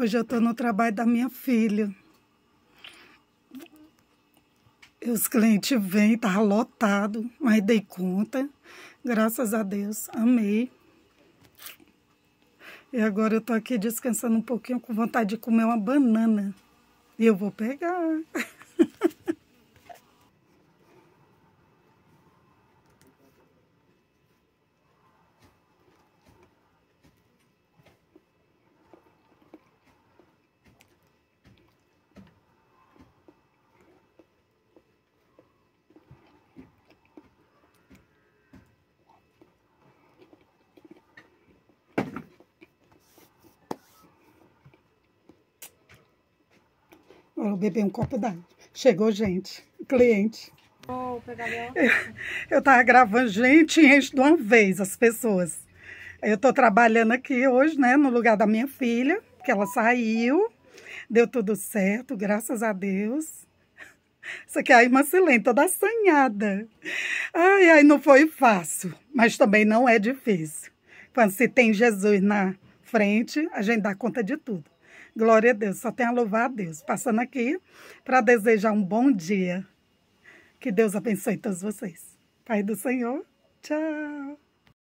Hoje eu estou no trabalho da minha filha. E os clientes vêm, estava tá lotado, mas dei conta. Graças a Deus, amei. E agora eu tô aqui descansando um pouquinho com vontade de comer uma banana. E eu vou pegar. Vou beber um copo d'água. Chegou gente, cliente. eu, eu tava gravando gente enche de uma vez as pessoas. Eu tô trabalhando aqui hoje, né, no lugar da minha filha, que ela saiu. Deu tudo certo, graças a Deus. Isso aqui é a irmã Silene, toda assanhada. Ai, ai, não foi fácil, mas também não é difícil. Quando se tem Jesus na frente, a gente dá conta de tudo. Glória a Deus. Só tenho a louvar a Deus. Passando aqui para desejar um bom dia. Que Deus abençoe todos vocês. Pai do Senhor. Tchau.